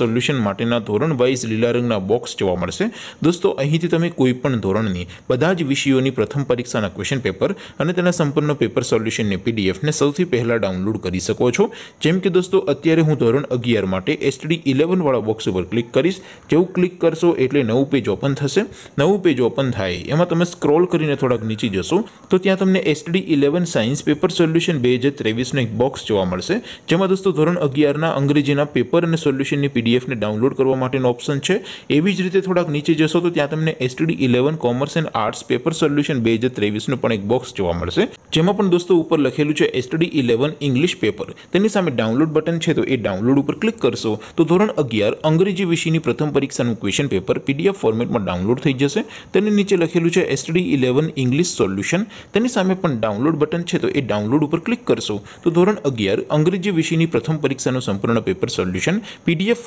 solution માટેના ધોરણ wise લીલા રંગના બોક્સ જોવા મળશે દોસ્તો અહીંથી તમે કોઈ પણ ધોરણની બધા જ વિષયોની પ્રથમ પરીક્ષાના ક્વેશ્ચન પેપર અને તેના સંપૂર્ણ પેપર સોલ્યુશનની પીડીએફને સૌથી પહેલાં ડાઉનલોડ કરી શકો છો જેમ કે દોસ્તો અત્યારે હું ધોરણ અગિયાર માટે એસટી ઇલેવનવાળા બોક્સ ઉપર ક્લિક કરીશ જેવું ક્લિક કરશો એટલે નવું પેજ ઓપન થશે નવું પેજ ઓપન થાય એમાં તમે સ્ક્રોલ કરીને થોડાક નીચે જશો તો ત્યાં તમને ST eleven science paper solution બે હજાર ત્રેવીસનો એક બોક્સ જોવા મળશે જેમાં દોસ્તો ધોરણ અગિયારના અંગ્રેજીના પેપર અને સોલ્યુશનની પીડીએફને ડાઉનલોડ કરવા માટેનો ઓપ્શન છે એવી જ રીતે થોડાક નીચે જશો તો ત્યાં તમને STD eleven commerce and arts paper solution બે હજાર ત્રેવીસનું પણ એક બોક્સ જોવા મળશે જેમાં પણ દોસ્તો ઉપર લખેલું છે એસટીડી ઇલેવન ઇંગ્લિશ પેપર તેની સામે ડાઉનલોડ બટન છે તો એ ડાઉનલોડ ઉપર ક્લિક કરશો તો ધોરણ અગિયાર અંગ્રેજી વિષયની પ્રથમ પરીક્ષાનું ક્વેશ્ચન પેપર પીડીએફ ફોર્મેટમાં ડાઉનલોડ થઈ જશે તેની નીચે લખેલું છે એસટીડી ઇલેવન ઇંગ્લિશ સોલ્યુશન તેની સામે પણ ડાઉનલોડ બટન છે તો એ ડાઉનલોડ ઉપર ક્લિક કરશો તો ધોરણ અગિયાર અંગ્રેજી વિષયની પ્રથમ પરીક્ષાનું સંપૂર્ણ પેપર સોલ્યુશન પીડીએફ